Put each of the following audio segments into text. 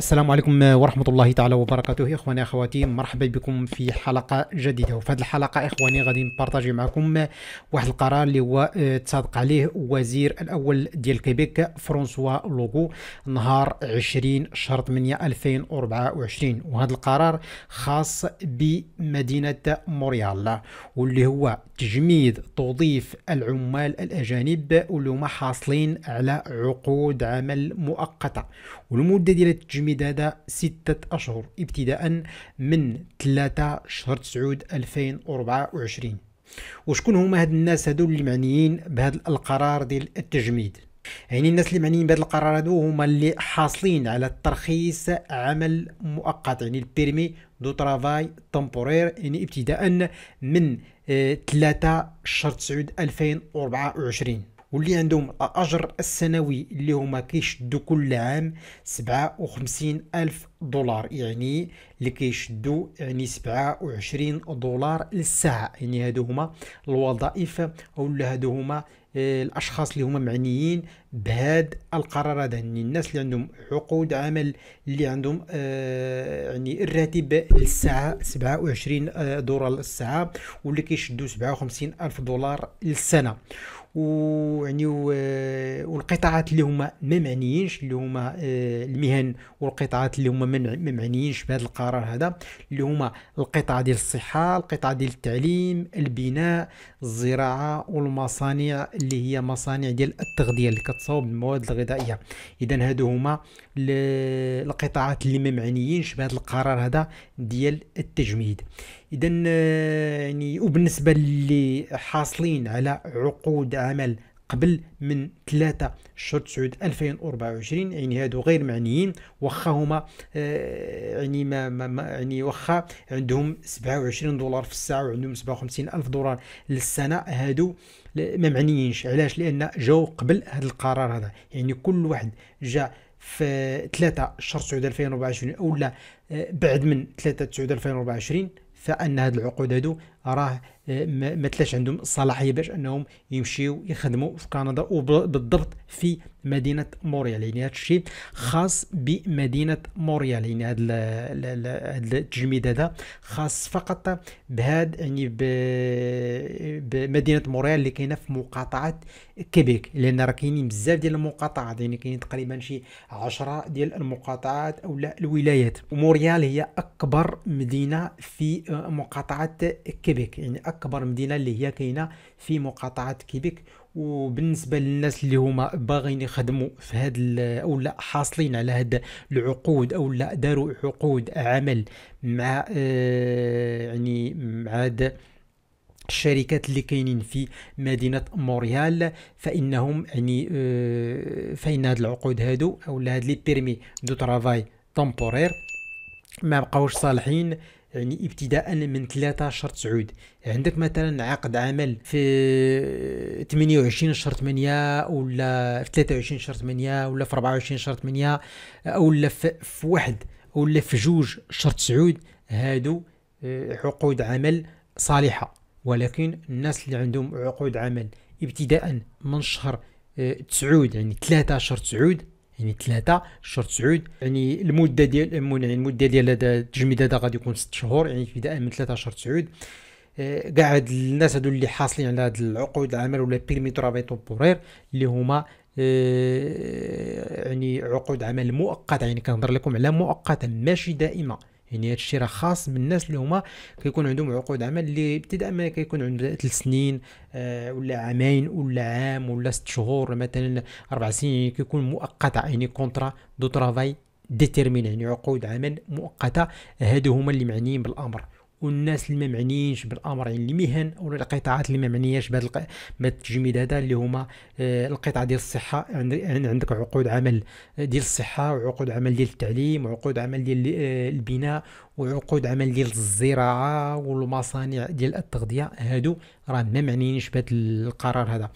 السلام عليكم ورحمة الله تعالى وبركاته إخواني أخواتي مرحبا بكم في حلقة جديدة وفي هذه الحلقة إخواني غادي نبارطاجي معكم واحد القرار اللي هو آه، تصادق عليه وزير الأول ديال كيبيك فرانسوا لوغو نهار 20 شهر 8 2024 وهذا القرار خاص بمدينة موريال واللي هو تجميد توظيف العمال الأجانب واللي هما حاصلين على عقود عمل مؤقتة والمدة ديال التجميد مدادة ستة أشهر ابتداء من 3 شهر تسعود 2024 وشكون هما هاد الناس هادو اللي معنيين بهذا القرار ديال التجميد يعني الناس اللي معنيين بهذا القرار هادو هما اللي حاصلين على الترخيص عمل مؤقت يعني البيرمي دو ترافاي تمبورير يعني ابتداء من 3 آه، شهر تسعود 2024 واللي عندهم الاجر السنوي اللي هما كيشدوا كل عام 57 الف دولار يعني اللي كيشدوا يعني 27 دولار للساعه يعني هادو هما الوظائف ولا هادو هما آه، الاشخاص اللي هما معنيين بهاد القرار هذا يعني الناس اللي عندهم عقود عمل اللي عندهم آه يعني الراتب للساعه 27 آه، دولار للساعه واللي كيشدوا 57 الف دولار للسنه ويعني والقطاعات اللي هما ما معنيينش اللي هما آه، المهن والقطاعات اللي هما ما معنيينش بهذا القرار هذا اللي هما القطاع ديال الصحه القطاع ديال التعليم البناء الزراعه والمصانع اللي هي مصانع ديال التغذيه اللي كتصاوب المواد الغذائيه اذا هادو هما القطاعات اللي ما معنيينش بهذا القرار هذا ديال التجميد اذا آه، يعني وبالنسبه اللي حاصلين على عقود عمل قبل من 3 شهر 9 2024 يعني هادو غير معنيين واخا هما آه، يعني ما, ما يعني واخا عندهم 27 دولار في الساعه وعندهم 57 الف دولار للسنه هادو ما معنيينش علاش لان جاو قبل هذا القرار هذا يعني كل واحد جا في 3 شهر 9 2024 او لا آه، بعد من 3 9 2024 فان هذه العقود هذو راه آه، ما تلاش عندهم الصلاحيه باش انهم يمشيو يخدموا في كندا وبالضبط في مدينه موريال يعني هذا الشيء خاص بمدينه موريال يعني هذا التجميد هذا خاص فقط بهاد يعني بمدينه موريال اللي كاينه في مقاطعه كيبيك لان راه كاينين بزاف ديال المقاطعات يعني كاين تقريبا شي 10 ديال المقاطعات او الولايات وموريال هي اكبر مدينه في آه، مقاطعه كيبيك كيبيك يعني اكبر مدينه اللي هي كاينه في مقاطعه كيبيك وبالنسبه للناس اللي هما باغيين يخدموا في هذا او لا حاصلين على هاد العقود او لا داروا عقود عمل مع آه يعني مع هذا الشركات اللي كاينين في مدينه موريال فانهم يعني آه فان هاد العقود هادو او هاد لي بيرمي دو ترافاي تومبورير ما بقاوش صالحين يعني ابتداء من 13 شهر عندك مثلا عقد عمل في 28 شهر 8 ولا في 23 شهر 8 ولا في 24 شهر 8 ولا في, في واحد ولا في جوج شهر تسعود هادو آه، عقود عمل صالحه ولكن الناس اللي عندهم عقود عمل ابتداء من شهر آه، تسعود يعني ثلاثة شهر تسعود يعني ثلاثه شهر تسعود يعني المده ديال يعني المده ديال هذا التجميد هذا غادي يكون ست شهور يعني ابتداء من ثلاثه شهر تسعود آه، كاع هاد الناس هادو اللي حاصلين على هاد العقود العمل ولا بيرمي ترافاي تومبورير اللي هما آه، يعني عقود عمل مؤقته يعني كنهضر لكم على مؤقته ماشي دائمه يعني الشيء راه خاص بالناس اللي هما كيكون عندهم عقود عمل اللي ابتداء ما كيكون عند ثلاث سنين آه ولا عامين ولا عام ولا ست شهور مثلا اربع سنين يعني كيكون مؤقته يعني كونترا دو ترافاي ديتيرمين يعني عقود عمل مؤقته هادو هما اللي معنيين بالامر والناس اللي ما معنيينش بالامر يعني المهن ولا القطاعات اللي ما معنياش بهذا التجميد هذا اللي هما آه، القطاع ديال الصحه يعني عندك عقود عمل آه، ديال الصحه وعقود عمل ديال التعليم وعقود عمل ديال آه، البناء وعقود عمل ديال الزراعه والمصانع ديال التغذيه هادو راه ما معنيينش بهذا القرار هذا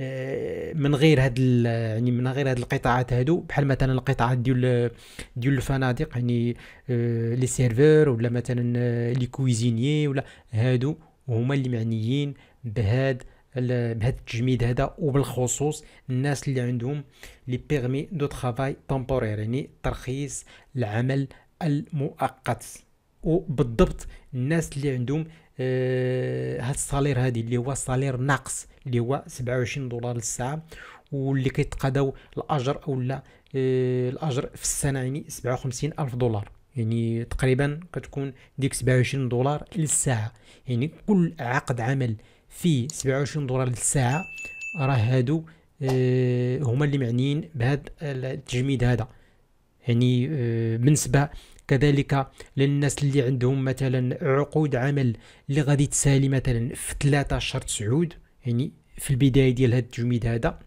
آه، من غير هاد يعني من غير هاد القطاعات هادو بحال مثلا القطاعات ديال ديال الفنادق يعني آه، لي سيرفور ولا مثلا آه، لي كويزينيي ولا هادو هما اللي معنيين بهاد بهذا التجميد هذا وبالخصوص الناس اللي عندهم لي بيرمي دو ترافاي تومبورير يعني ترخيص العمل المؤقت وبالضبط الناس اللي عندهم آه، هاد الصالير هادي اللي هو صالير ناقص اللي هو 27 دولار للساعه واللي كيتقاضاو الاجر اولا آه، الاجر في السنه يعني 57 الف دولار يعني تقريبا كتكون ديك 27 دولار للساعه يعني كل عقد عمل فيه 27 دولار للساعه راه هادو آه، هما اللي معنيين بهذا التجميد هذا يعني بالنسبه كذلك للناس اللي عندهم مثلا عقود عمل اللي غادي تسالي مثلا في 3 شهر تسعود يعني في البدايه ديال هذا التجميد هذا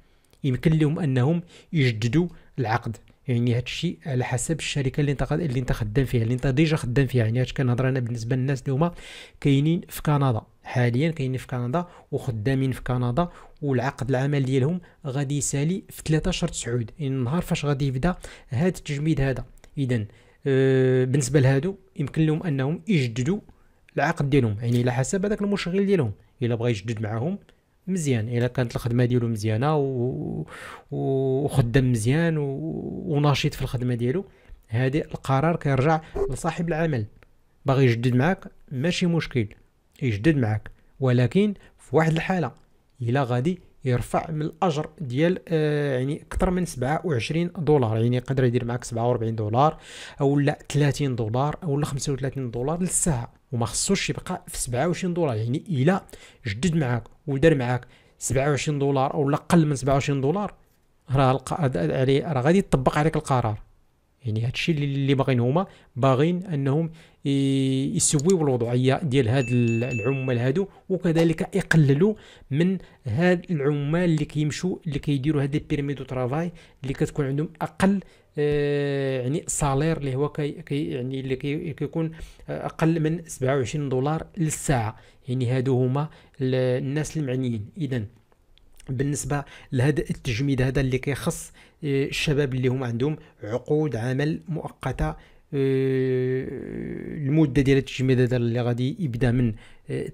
يمكن لهم انهم يجددوا العقد يعني هذا الشيء على حسب الشركه اللي انت اللي انت خدام فيها اللي انت ديجا خدام فيها يعني هادشي كنهضر انا بالنسبه للناس اللي هما كاينين في كندا حاليا كاينين في كندا وخدامين في كندا والعقد العمل ديالهم غادي يسالي في 3 شهر تسعود يعني النهار فاش غادي يبدا هاد التجميد هذا اذا آه، بالنسبه لهادو يمكن لهم انهم يجددوا العقد ديالهم يعني على حسب هذاك المشغل ديالهم الا بغى يجدد معاهم مزيان الا كانت الخدمه ديالو مزيانه و... وخدام مزيان و... ونشيط في الخدمه ديالو هذا القرار كيرجع لصاحب العمل باغي يجدد معاك ماشي مشكل يجدد معاك ولكن في واحد الحاله الا غادي يرفع من الاجر ديال آه يعني اكثر من 27 دولار يعني يقدر يدير معك 47 دولار او لا 30 دولار او لا 35 دولار للساعه وما خصوش يبقى في 27 دولار يعني الا جدد معك ودار معك 27 دولار او لا اقل من 27 دولار راه عليه راه غادي يطبق عليك القرار يعني هادشي اللي باغيين هما باغين انهم يسويو الوضعيه ديال هاد العمال هادو وكذلك يقللوا من هاد العمال اللي كيمشوا اللي كيديروا هاد البيرمي دو ترافاي اللي كتكون عندهم اقل آه يعني سالير اللي هو كي يعني اللي كي كيكون آه، اقل من 27 دولار للساعه يعني هادو هما الناس المعنيين اذا بالنسبه لهذا التجميد هذا اللي كيخص آه، الشباب اللي هم عندهم عقود عمل مؤقته آه، المده ديال التجميد هذا اللي غادي يبدا من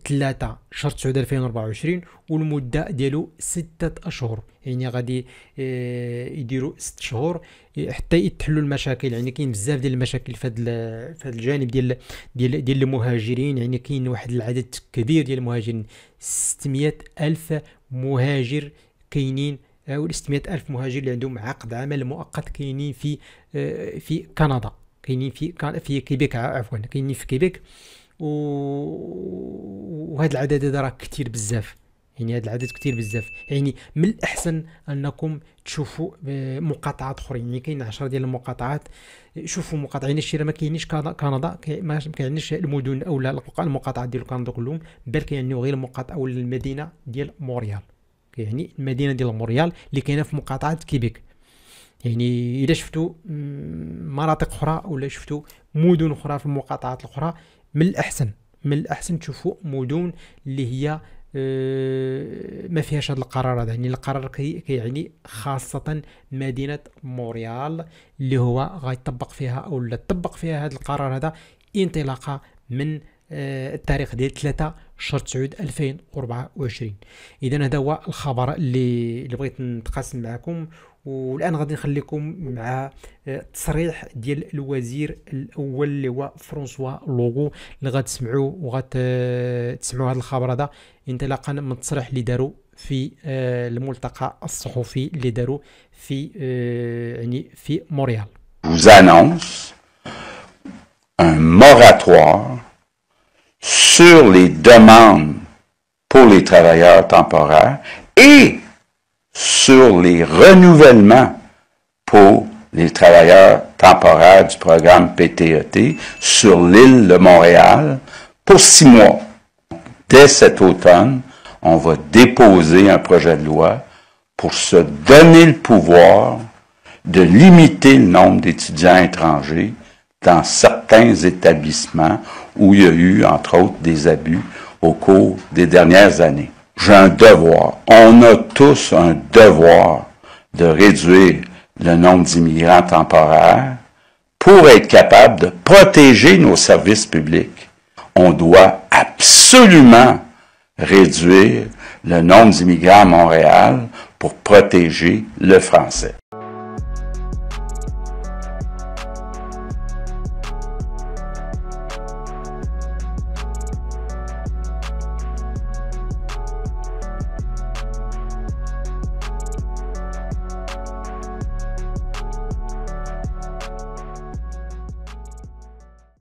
3 آه، شهر 9 2024 والمده ديالو 6 اشهر يعني غادي آه، يديروا 6 شهور حتى يتحلوا المشاكل يعني كاين بزاف ديال المشاكل في هذا في هذا الجانب ديال ديال ديال المهاجرين يعني كاين واحد العدد كبير ديال المهاجرين 600 الف مهاجر كاينين او 600 الف مهاجر اللي عندهم عقد عمل مؤقت كاينين في في كندا كاينين في في كيبيك عفوا كاينين في كيبيك و... وهذا العدد هذا راه كثير بزاف يعني هذا العدد كثير بزاف يعني من الاحسن انكم تشوفوا آه، مقاطعات اخرين يعني كاين 10 ديال المقاطعات شوفوا مقاطعين يعني الشيء ما كاينينش كندا ما كاينينش المدن او المقاطعات ديال كندا كلهم بل كيعنيو غير المقاطعه ولا المدينه ديال موريال يعني المدينه ديال موريال اللي كاينه في مقاطعه كيبيك يعني الا شفتوا مناطق اخرى ولا شفتوا مدن اخرى في المقاطعات الاخرى من الاحسن من الاحسن تشوفوا مدن اللي هي آه، ما فيهاش هذا القرار هذا يعني القرار كيعني خاصة مدينة موريال اللي هو غيطبق فيها او لا طبق فيها هذا القرار هذا انطلاقا من آه، التاريخ ديال 3 شهر 9 2024 اذا هذا هو الخبر اللي اللي بغيت نتقاسم معكم والان غادي نخليكم مع التصريح آه، ديال الوزير الاول اللي هو فرانسوا لوغو اللي غتسمعوا آه، وغتسمعوا هذا الخبر هذا انطلاقا من التصريح اللي داروا في الملتقى الصحفي اللي داروا في يعني في موريال Vous annonce un moratoire sur les demandes pour les travailleurs temporaires et sur les renouvellements pour les travailleurs temporaires du programme PTET e sur l'île de Montréal pour six mois. Dès cet automne, on va déposer un projet de loi pour se donner le pouvoir de limiter le nombre d'étudiants étrangers dans certains établissements où il y a eu, entre autres, des abus au cours des dernières années. J'ai un devoir. On a tous un devoir de réduire le nombre d'immigrants temporaires pour être capable de protéger nos services publics. On doit absolument réduire le nombre d'immigrants à Montréal pour protéger le français.